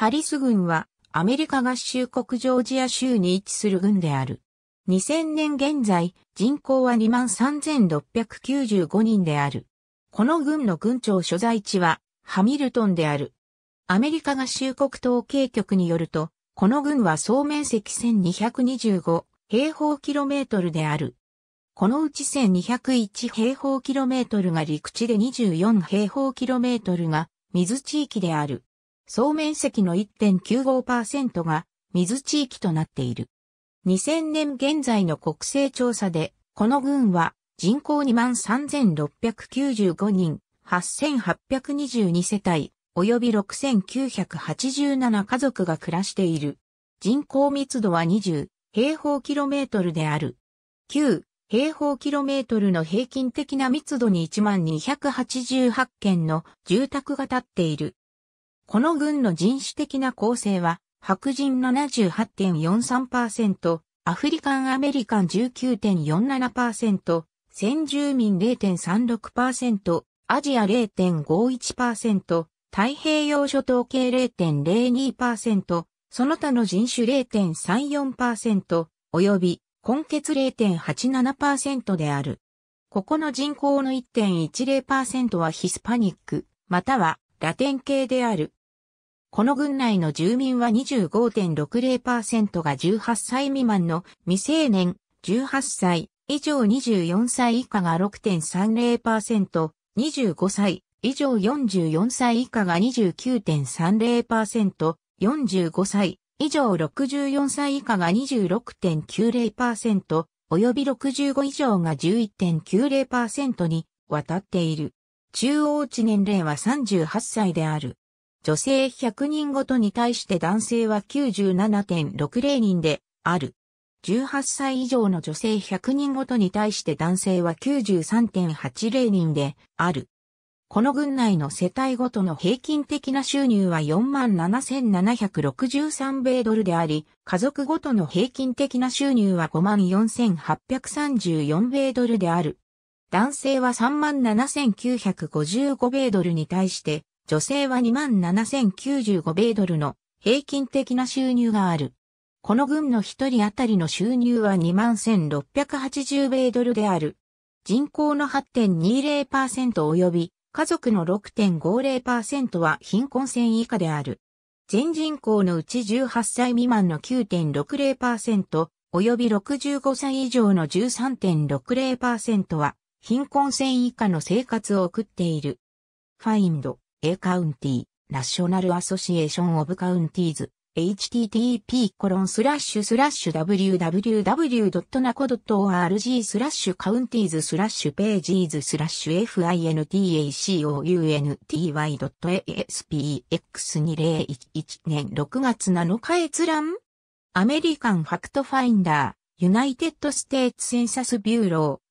ハリス軍はアメリカ合衆国ジョージア州に位置する軍である。2000年現在、人口は23,695人である。この軍の軍長所在地はハミルトンである。アメリカ合衆国統計局によると、この軍は総面積1225平方キロメートルである。このうち1201平方キロメートルが陸地で24平方キロメートルが水地域である。総面積の1.95%が水地域となっている。2000年現在の国勢調査で、この群は人口23,695人、8,822世帯、及び6,987家族が暮らしている。人口密度は20平方キロメートルである。9平方キロメートルの平均的な密度に1288件の住宅が建っている。この軍の人種的な構成は、白人78.43%、アフリカンアメリカン19.47%、先住民0.36%、アジア0.51%、太平洋諸島系0.02%、その他の人種0.34%、及び、根血0.87%である。ここの人口の1.10%はヒスパニック、またはラテン系である。この郡内の住民は25.60%が18歳未満の未成年、18歳以上24歳以下が6.30%、25歳以上44歳以下が29.30%、45歳以上64歳以下が26.90%、及び65以上が11.90%に渡っている。中央値年齢は38歳である。女性100人ごとに対して男性は97.60人である。18歳以上の女性100人ごとに対して男性は93.80人である。この軍内の世帯ごとの平均的な収入は47,763米ドルであり、家族ごとの平均的な収入は54,834米ドルである。男性は37,955米ドルに対して、女性は27,095米ドルの平均的な収入がある。この軍の一人当たりの収入は21,680米ドルである。人口の8.20%及び家族の6.50%は貧困線以下である。全人口のうち18歳未満の9.60%及び65歳以上の13.60%は貧困線以下の生活を送っている。ァインド。A カウンティ、ナショナルアソシエーションオブカウンティーズ、http コロンスラッシュスラッシュ www.naco.org スラッシュカウンティーズスラッシュページーズスラッシュ fintacounty.aspx2011 年6月7日閲覧アメリカンファクトファインダーユナイテッドステーツセンサスビューロー